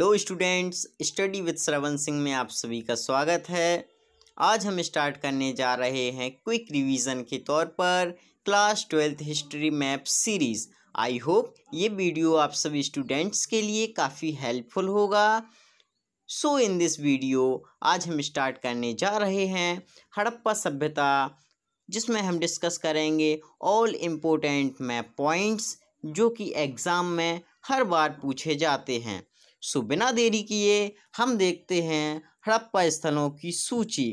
hello students study with Shravan Singh में आप सभी का स्वागत है आज हम स्टार्ट करने जा रहे हैं क्विक रिवीजन के तौर पर class twelfth history map series I hope ये वीडियो आप सभी स्टूडेंट्स के लिए काफ़ी हेल्पफुल होगा सो इन दिस वीडियो आज हम स्टार्ट करने जा रहे हैं हड़प्पा सभ्यता जिसमें हम डिस्कस करेंगे ऑल इम्पोर्टेंट मैप पॉइंट्स जो कि एग्ज़ाम में हर बार पूछे जाते हैं सो बिना देरी किए हम देखते हैं हड़प्पा स्थलों की सूची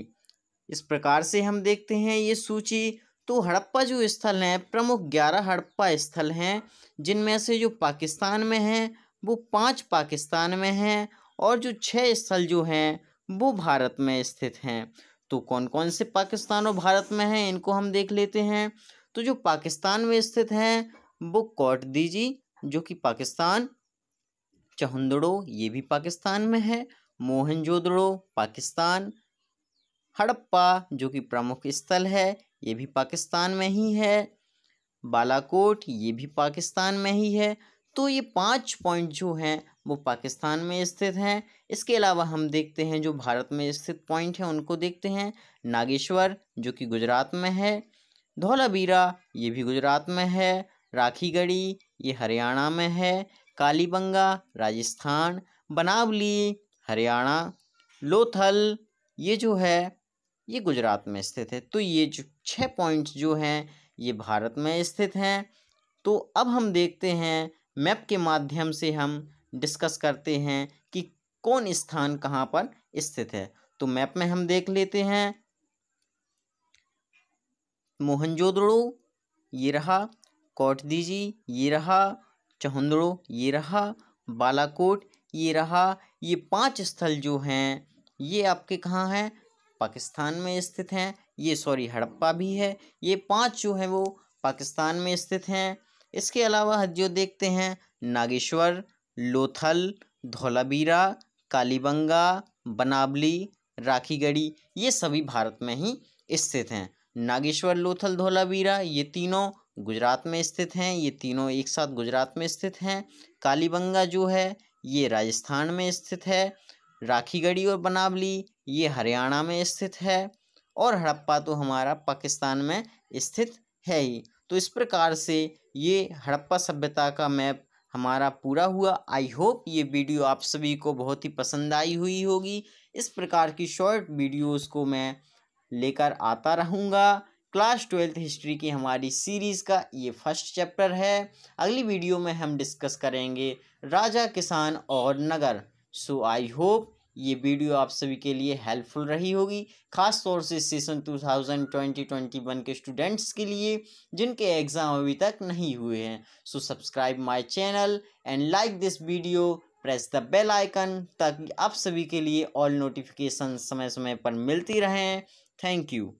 इस प्रकार से हम देखते हैं ये सूची तो हड़प्पा जो स्थल हैं प्रमुख ग्यारह हड़प्पा स्थल हैं जिनमें से जो पाकिस्तान में हैं वो पांच पाकिस्तान में हैं और जो छः स्थल जो हैं वो भारत में स्थित हैं तो कौन कौन से पाकिस्तान और भारत में हैं इनको हम देख लेते हैं तो जो पाकिस्तान में स्थित हैं वो कोट दीजी जो कि पाकिस्तान चहंदड़ो ये भी पाकिस्तान में है मोहनजोदड़ो पाकिस्तान हड़प्पा जो कि प्रमुख स्थल है ये भी पाकिस्तान में ही है बालाकोट ये भी पाकिस्तान में ही है तो ये पांच पॉइंट जो हैं वो पाकिस्तान में स्थित हैं इसके अलावा हम देखते हैं जो भारत में स्थित पॉइंट हैं उनको देखते हैं नागेश्वर जो कि गुजरात में है धौलावीरा ये भी गुजरात में है राखीगढ़ी ये हरियाणा में है कालीबंगा राजस्थान बनावली हरियाणा लोथल ये जो है ये गुजरात में स्थित है तो ये जो छः पॉइंट्स जो हैं ये भारत में स्थित हैं तो अब हम देखते हैं मैप के माध्यम से हम डिस्कस करते हैं कि कौन स्थान कहाँ पर स्थित है तो मैप में हम देख लेते हैं मोहनजोदड़ो ये रहा कोटदीजी ये रहा चहुंदड़ो ये रहा बालाकोट ये रहा ये पांच स्थल जो हैं ये आपके कहाँ हैं पाकिस्तान में स्थित हैं ये सॉरी हड़प्पा भी है ये पांच जो हैं वो पाकिस्तान में स्थित हैं इसके अलावा जो देखते हैं नागेश्वर लोथल धौलाबीरा कालीबंगा बनावली राखीगढ़ी ये सभी भारत में ही स्थित हैं नागेश्वर लोथल धौलावीरा ये तीनों गुजरात में स्थित हैं ये तीनों एक साथ गुजरात में स्थित हैं कालीबंगा जो है ये राजस्थान में स्थित है राखीगढ़ी और बनावली ये हरियाणा में स्थित है और हड़प्पा तो हमारा पाकिस्तान में स्थित है ही तो इस प्रकार से ये हड़प्पा सभ्यता का मैप हमारा पूरा हुआ आई होप ये वीडियो आप सभी को बहुत ही पसंद आई हुई होगी इस प्रकार की शॉर्ट वीडियोस को मैं लेकर आता रहूँगा क्लास ट्वेल्थ हिस्ट्री की हमारी सीरीज़ का ये फर्स्ट चैप्टर है अगली वीडियो में हम डिस्कस करेंगे राजा किसान और नगर सो आई होप ये वीडियो आप सभी के लिए हेल्पफुल रही होगी खास तौर से सेशन 2020-21 के स्टूडेंट्स के लिए जिनके एग्ज़ाम अभी तक नहीं हुए हैं so subscribe my channel and like this video press the bell icon ताकि आप सभी के लिए ऑल नोटिफिकेशन समय समय पर मिलती रहें थैंक यू